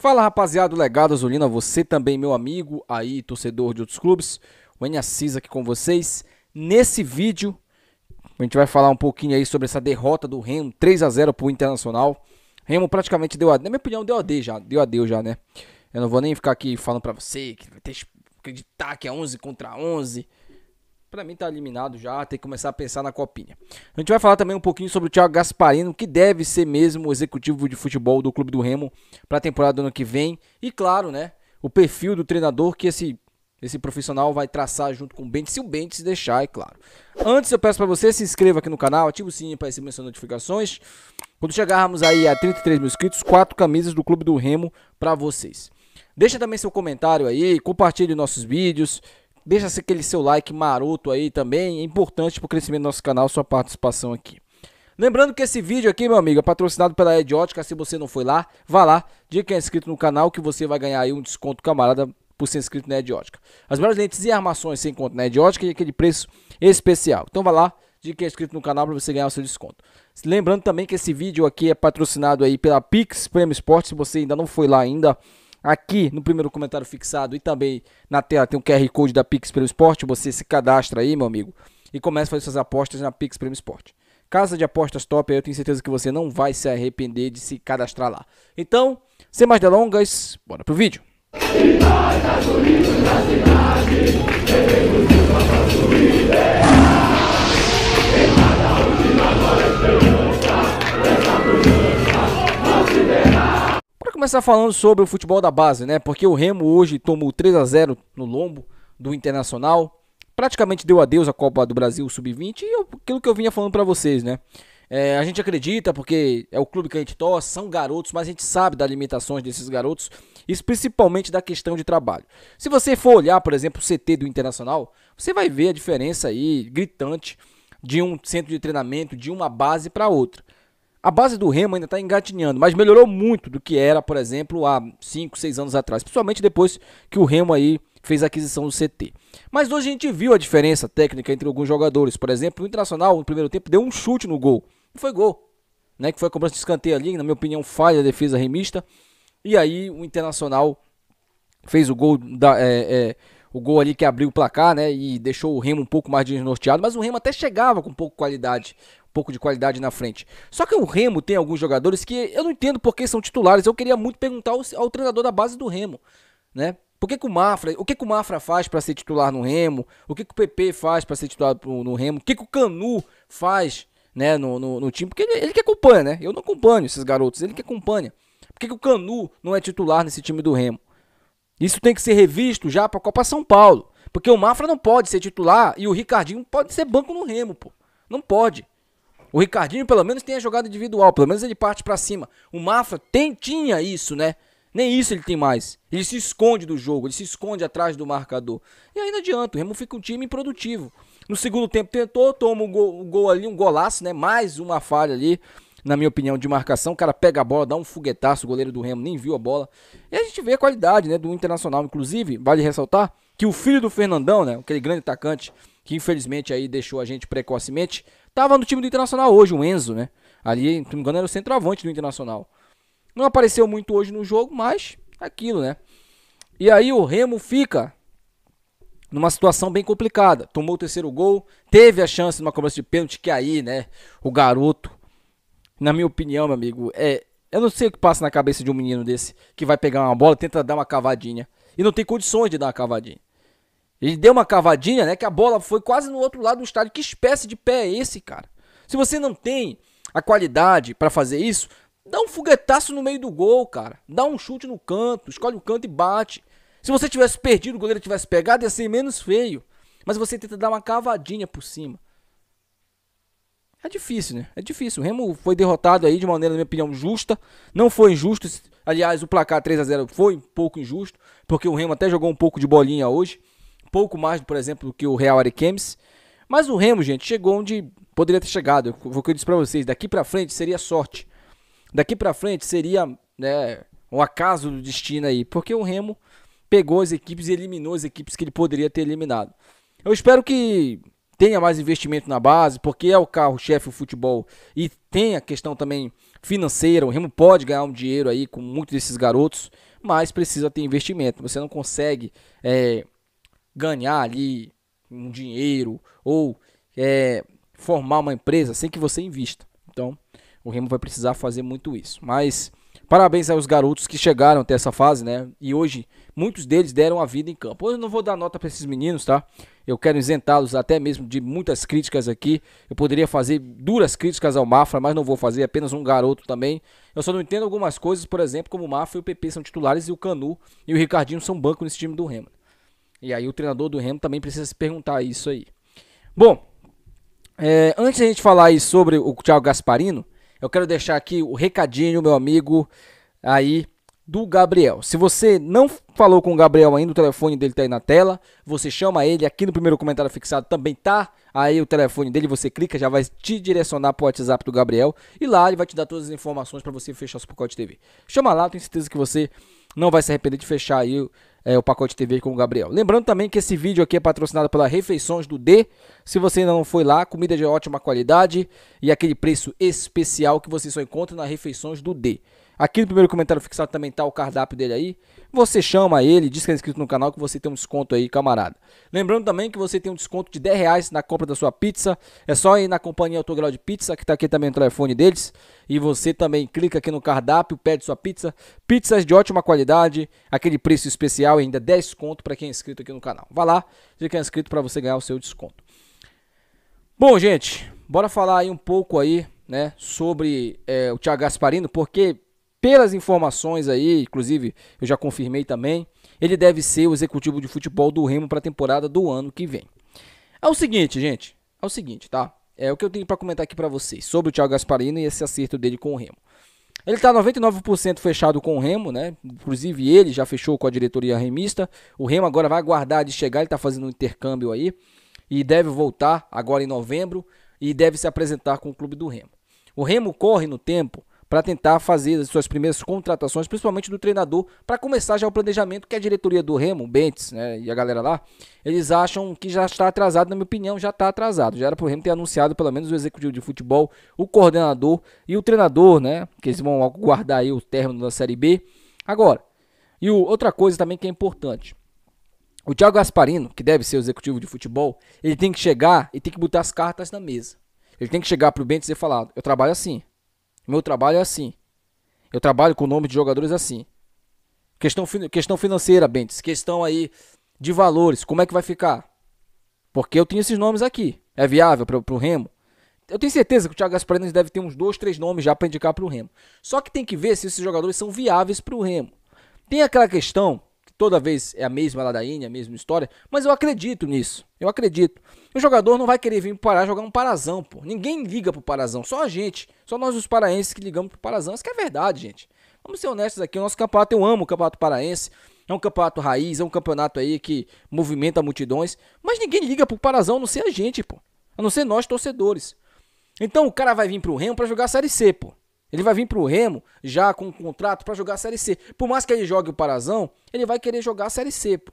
Fala rapaziada, legado Azulina, você também meu amigo aí, torcedor de outros clubes, o N Assis aqui com vocês. Nesse vídeo a gente vai falar um pouquinho aí sobre essa derrota do Remo 3 a 0 pro Internacional. Remo praticamente deu a na minha opinião deu a D já, deu a D já, né? Eu não vou nem ficar aqui falando para você que vai ter que acreditar que é 11 contra 11, para mim tá eliminado já, tem que começar a pensar na copinha. A gente vai falar também um pouquinho sobre o Thiago Gasparino, que deve ser mesmo o executivo de futebol do Clube do Remo para a temporada do ano que vem. E claro, né, o perfil do treinador que esse esse profissional vai traçar junto com o Bentes, se o Bentes deixar, é claro. Antes eu peço para você se inscreva aqui no canal, ativa o sininho para receber as notificações. Quando chegarmos aí a 33 mil inscritos, quatro camisas do Clube do Remo para vocês. Deixa também seu comentário aí, compartilhe nossos vídeos, Deixa aquele seu like maroto aí também. É importante para o crescimento do nosso canal sua participação aqui. Lembrando que esse vídeo aqui, meu amigo, é patrocinado pela Ediótica. Se você não foi lá, vá lá. Diga que é inscrito no canal que você vai ganhar aí um desconto camarada por ser inscrito na Ediótica. As melhores lentes e armações você encontra na Ediótica e aquele preço especial. Então vá lá, diga que é inscrito no canal para você ganhar o seu desconto. Lembrando também que esse vídeo aqui é patrocinado aí pela Pix Prêmio Esporte. Se você ainda não foi lá ainda, aqui no primeiro comentário fixado e também na tela tem o um QR Code da Pix Premium Esporte. Você se cadastra aí, meu amigo, e começa a fazer suas apostas na Pix Premium Esporte. Casa de apostas top, eu tenho certeza que você não vai se arrepender de se cadastrar lá. Então, sem mais delongas, bora pro vídeo. Cidade, começar falando sobre o futebol da base, né? Porque o Remo hoje tomou 3 a 0 no lombo do Internacional. Praticamente deu adeus à Copa do Brasil Sub-20 e aquilo que eu vinha falando para vocês, né? É, a gente acredita porque é o clube que a gente torce, são garotos, mas a gente sabe das limitações desses garotos, isso principalmente da questão de trabalho. Se você for olhar, por exemplo, o CT do Internacional, você vai ver a diferença aí gritante de um centro de treinamento, de uma base para outra. A base do Remo ainda está engatinhando, mas melhorou muito do que era, por exemplo, há 5, 6 anos atrás, principalmente depois que o Remo aí fez a aquisição do CT. Mas hoje a gente viu a diferença técnica entre alguns jogadores. Por exemplo, o Internacional no primeiro tempo deu um chute no gol. E foi gol. Né? Que foi a cobrança de escanteio ali, na minha opinião, falha a defesa remista. E aí o Internacional fez o gol da, é, é, o gol ali que abriu o placar, né? E deixou o Remo um pouco mais desnorteado. Mas o Remo até chegava com pouco qualidade pouco de qualidade na frente. Só que o Remo tem alguns jogadores que eu não entendo porque são titulares. Eu queria muito perguntar ao, ao treinador da base do Remo, né? Por que, que o Mafra, o que, que o Mafra faz para ser titular no Remo? O que, que o PP faz para ser titular no Remo? O que, que o Canu faz, né, no, no, no time? Porque ele, ele, que acompanha, né? Eu não acompanho esses garotos, ele que acompanha. Por que, que o Canu não é titular nesse time do Remo? Isso tem que ser revisto já para a Copa São Paulo. Porque o Mafra não pode ser titular e o Ricardinho pode ser banco no Remo, pô. Não pode. O Ricardinho pelo menos tem a jogada individual, pelo menos ele parte para cima. O Mafra tem, tinha isso, né? Nem isso ele tem mais. Ele se esconde do jogo, ele se esconde atrás do marcador. E aí não adianta, o Remo fica um time improdutivo. No segundo tempo tentou, toma um gol, um gol ali, um golaço, né? Mais uma falha ali, na minha opinião, de marcação. O cara pega a bola, dá um foguetaço, o goleiro do Remo nem viu a bola. E a gente vê a qualidade, né, do Internacional. Inclusive, vale ressaltar que o filho do Fernandão, né, aquele grande atacante que infelizmente aí deixou a gente precocemente, Tava no time do Internacional hoje, o Enzo, né? Ali, se não me engano, era o centroavante do Internacional. Não apareceu muito hoje no jogo, mas é aquilo, né? E aí o Remo fica numa situação bem complicada. Tomou o terceiro gol, teve a chance numa cobrança de pênalti, que aí, né, o garoto, na minha opinião, meu amigo, é. Eu não sei o que passa na cabeça de um menino desse que vai pegar uma bola, tenta dar uma cavadinha. E não tem condições de dar uma cavadinha. Ele deu uma cavadinha, né? Que a bola foi quase no outro lado do estádio. Que espécie de pé é esse, cara? Se você não tem a qualidade para fazer isso, dá um foguetaço no meio do gol, cara. Dá um chute no canto, escolhe o um canto e bate. Se você tivesse perdido, o goleiro tivesse pegado, ia ser menos feio. Mas você tenta dar uma cavadinha por cima. É difícil, né? É difícil. O Remo foi derrotado aí de maneira, na minha opinião, justa. Não foi injusto. Aliás, o placar 3 a 0 foi um pouco injusto, porque o Remo até jogou um pouco de bolinha hoje pouco mais, por exemplo, do que o Real Ariquemes. Mas o Remo, gente, chegou onde poderia ter chegado. Foi o que eu disse para vocês. Daqui para frente seria sorte. Daqui para frente seria né, um acaso do destino aí, porque o Remo pegou as equipes e eliminou as equipes que ele poderia ter eliminado. Eu espero que tenha mais investimento na base, porque é o carro-chefe do futebol e tem a questão também financeira. O Remo pode ganhar um dinheiro aí com muitos desses garotos, mas precisa ter investimento. Você não consegue é, ganhar ali um dinheiro ou é, formar uma empresa sem que você invista. Então, o Remo vai precisar fazer muito isso. Mas parabéns aos garotos que chegaram até essa fase, né? E hoje muitos deles deram a vida em campo. Hoje eu não vou dar nota para esses meninos, tá? Eu quero isentá-los até mesmo de muitas críticas aqui. Eu poderia fazer duras críticas ao Mafra, mas não vou fazer, é apenas um garoto também. Eu só não entendo algumas coisas, por exemplo, como o Mafra e o PP são titulares e o Canu e o Ricardinho são banco nesse time do Remo. E aí o treinador do Remo também precisa se perguntar isso aí. Bom, é, antes a gente falar aí sobre o Thiago Gasparino, eu quero deixar aqui o recadinho, meu amigo, aí do Gabriel. Se você não falou com o Gabriel ainda, o telefone dele tá aí na tela. Você chama ele, aqui no primeiro comentário fixado também tá. Aí o telefone dele, você clica, já vai te direcionar pro WhatsApp do Gabriel e lá ele vai te dar todas as informações para você fechar o seu TV. Chama lá, tenho certeza que você não vai se arrepender de fechar aí é, o pacote TV com o Gabriel. Lembrando também que esse vídeo aqui é patrocinado pela Refeições do D. Se você ainda não foi lá, comida de ótima qualidade e aquele preço especial que você só encontra na Refeições do D. Aqui no primeiro comentário fixado também tá o cardápio dele aí. Você chama ele, diz que é inscrito no canal que você tem um desconto aí, camarada. Lembrando também que você tem um desconto de 10 reais na compra da sua pizza. É só ir na companhia Autograu de Pizza, que tá aqui também o telefone deles. E você também clica aqui no cardápio, pede sua pizza. Pizzas de ótima qualidade, aquele preço especial e ainda 10 desconto para quem é inscrito aqui no canal. Vá lá, diga que é inscrito para você ganhar o seu desconto. Bom, gente, bora falar aí um pouco aí, né, sobre é, o Thiago Gasparino, porque pelas informações aí, inclusive eu já confirmei também, ele deve ser o executivo de futebol do Remo para a temporada do ano que vem. É o seguinte, gente, é o seguinte, tá? É o que eu tenho para comentar aqui para vocês sobre o Thiago Gasparino e esse acerto dele com o Remo. Ele está 99% fechado com o Remo, né? Inclusive ele já fechou com a diretoria remista. O Remo agora vai aguardar de chegar, ele está fazendo um intercâmbio aí e deve voltar agora em novembro e deve se apresentar com o clube do Remo. O Remo corre no tempo para tentar fazer as suas primeiras contratações, principalmente do treinador, para começar já o planejamento que a diretoria do Remo, Bentes né, e a galera lá, eles acham que já está atrasado, na minha opinião, já está atrasado. Já era para o Remo ter anunciado pelo menos o executivo de futebol, o coordenador e o treinador, né? Que eles vão guardar aí o término da Série B. Agora, e o, outra coisa também que é importante. O Thiago Gasparino, que deve ser o executivo de futebol, ele tem que chegar e tem que botar as cartas na mesa. Ele tem que chegar para o Bentes e falar: eu trabalho assim, meu trabalho é assim. Eu trabalho com o nome de jogadores assim. Questão, questão financeira, Bentes. Questão aí de valores. Como é que vai ficar? Porque eu tenho esses nomes aqui. É viável para o Remo? Eu tenho certeza que o Thiago Gasparino deve ter uns dois, três nomes já para indicar para o Remo. Só que tem que ver se esses jogadores são viáveis para o Remo. Tem aquela questão toda vez é a mesma ladainha, a mesma história, mas eu acredito nisso. Eu acredito. O jogador não vai querer vir parar Pará jogar um Parazão, pô. Ninguém liga pro Parazão, só a gente. Só nós os paraenses que ligamos pro Parazão. Isso que é verdade, gente. Vamos ser honestos aqui, o nosso campeonato, eu amo o campeonato paraense. É um campeonato raiz, é um campeonato aí que movimenta multidões. Mas ninguém liga pro Parazão, a não ser a gente, pô. A não ser nós, torcedores. Então o cara vai vir pro Remo para jogar a Série C, pô. Ele vai vir pro Remo já com um contrato para jogar a Série C. Por mais que ele jogue o Parazão, ele vai querer jogar a Série C, pô.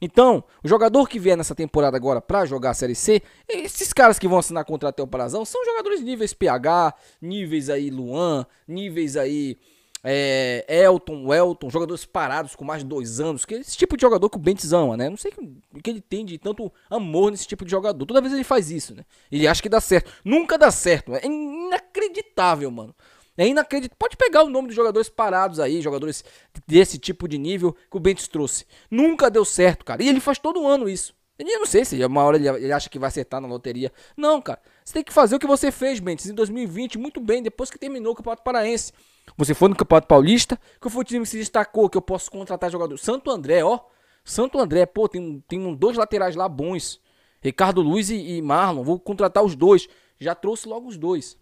Então, o jogador que vier nessa temporada agora para jogar a Série C, esses caras que vão assinar contrato até o Parazão são jogadores níveis PH, níveis aí Luan, níveis aí é, Elton, Elton, jogadores parados com mais de dois anos, que esse tipo de jogador que o Bentes ama, né? Não sei o que ele tem de tanto amor nesse tipo de jogador. Toda vez ele faz isso, né? Ele acha que dá certo. Nunca dá certo. É inacreditável, mano. É inacreditável. Pode pegar o nome dos jogadores parados aí, jogadores desse tipo de nível que o Bentes trouxe. Nunca deu certo, cara. E ele faz todo ano isso. Eu não sei se é uma hora ele acha que vai acertar na loteria. Não, cara. Você tem que fazer o que você fez, Bentes, em 2020, muito bem, depois que terminou o Campeonato Paraense. Você foi no Campeonato Paulista, que foi o time que se destacou, que eu posso contratar jogador. Santo André, ó. Santo André, pô, tem, tem dois laterais lá bons. Ricardo Luiz e, e Marlon. Vou contratar os dois. Já trouxe logo os dois.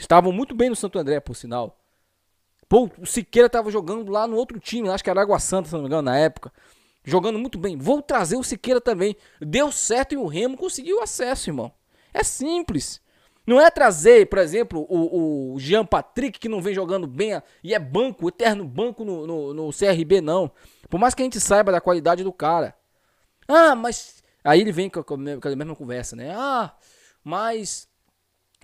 Estavam muito bem no Santo André, por sinal. Pô, o Siqueira estava jogando lá no outro time, acho que era Água Santa, se não me engano, na época. Jogando muito bem. Vou trazer o Siqueira também. Deu certo e o Remo conseguiu acesso, irmão. É simples. Não é trazer, por exemplo, o, o Jean Patrick, que não vem jogando bem e é banco, eterno banco no, no, no CRB, não. Por mais que a gente saiba da qualidade do cara. Ah, mas. Aí ele vem com a, com a mesma conversa, né? Ah, mas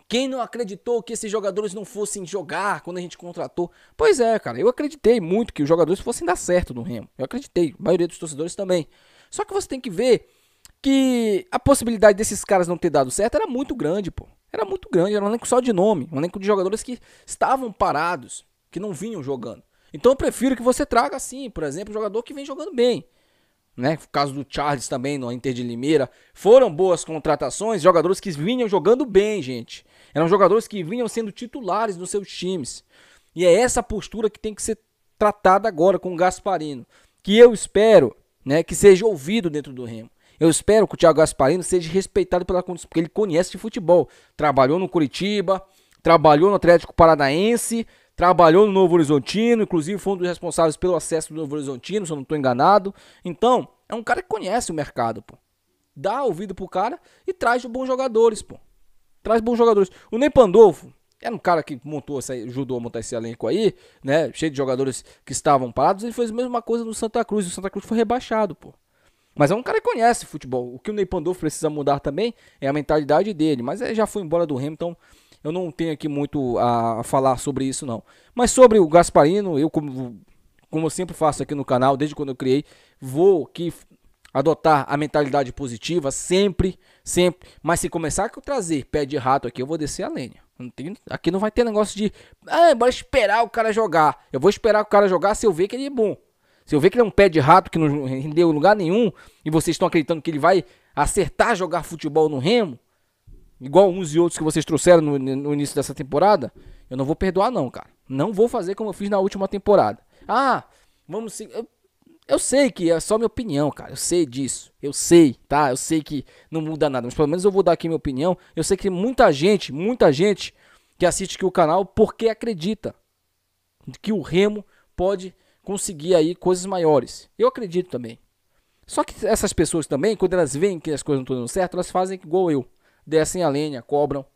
quem não acreditou que esses jogadores não fossem jogar quando a gente contratou? Pois é, cara, eu acreditei muito que os jogadores fossem dar certo no Remo. Eu acreditei, a maioria dos torcedores também. Só que você tem que ver que a possibilidade desses caras não ter dado certo era muito grande, pô. Era muito grande, era um elenco só de nome, um elenco de jogadores que estavam parados, que não vinham jogando. Então eu prefiro que você traga assim, por exemplo, um jogador que vem jogando bem né? O caso do Charles também no Inter de Limeira. Foram boas contratações, jogadores que vinham jogando bem, gente. Eram jogadores que vinham sendo titulares nos seus times. E é essa postura que tem que ser tratada agora com o Gasparino, que eu espero, né, que seja ouvido dentro do Remo. Eu espero que o Thiago Gasparino seja respeitado pela condição, porque ele conhece de futebol. Trabalhou no Curitiba, trabalhou no Atlético Paranaense, trabalhou no Novo Horizontino, inclusive foi um dos responsáveis pelo acesso do Novo Horizontino, se eu não estou enganado. Então, é um cara que conhece o mercado, pô. Dá ouvido pro cara e traz bons jogadores, pô. Traz bons jogadores. O Ney Pandolfo era um cara que montou essa, ajudou a montar esse elenco aí, né? Cheio de jogadores que estavam parados. Ele fez a mesma coisa no Santa Cruz. O Santa Cruz foi rebaixado, pô. Mas é um cara que conhece futebol. O que o Ney Pandolfo precisa mudar também é a mentalidade dele. Mas ele já foi embora do Hamilton. Então eu não tenho aqui muito a falar sobre isso, não. Mas sobre o Gasparino, eu, como, como eu sempre faço aqui no canal, desde quando eu criei, vou que adotar a mentalidade positiva sempre, sempre. Mas se começar a trazer pé de rato aqui, eu vou descer a lenha. aqui não vai ter negócio de, ah, bora esperar o cara jogar. Eu vou esperar o cara jogar se eu ver que ele é bom. Se eu ver que ele é um pé de rato que não rendeu lugar nenhum e vocês estão acreditando que ele vai acertar jogar futebol no Remo, igual uns e outros que vocês trouxeram no, no início dessa temporada, eu não vou perdoar, não, cara. Não vou fazer como eu fiz na última temporada. Ah, vamos sim. Eu, eu, sei que é só minha opinião, cara. Eu sei disso. Eu sei, tá? Eu sei que não muda nada. Mas pelo menos eu vou dar aqui minha opinião. Eu sei que muita gente, muita gente que assiste aqui o canal porque acredita que o Remo pode conseguir aí coisas maiores. Eu acredito também. Só que essas pessoas também, quando elas veem que as coisas não estão dando certo, elas fazem igual eu descem a lenha, cobram.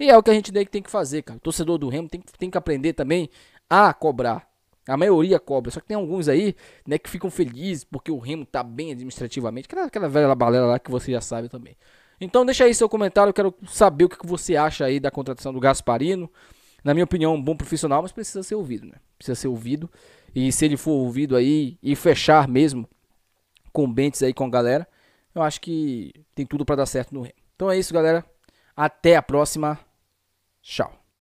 E é o que a gente tem que fazer, cara. O torcedor do Remo tem, tem que aprender também a cobrar. A maioria cobra, só que tem alguns aí, né, que ficam felizes porque o Remo tá bem administrativamente. Aquela, aquela velha balela lá que você já sabe também. Então deixa aí seu comentário, eu quero saber o que você acha aí da contratação do Gasparino. Na minha opinião, um bom profissional, mas precisa ser ouvido, né? Precisa ser ouvido. E se ele for ouvido aí e fechar mesmo com o Bentes aí com a galera, eu acho que tem tudo para dar certo no Remo. Então é isso, galera. Até a próxima. Tchau.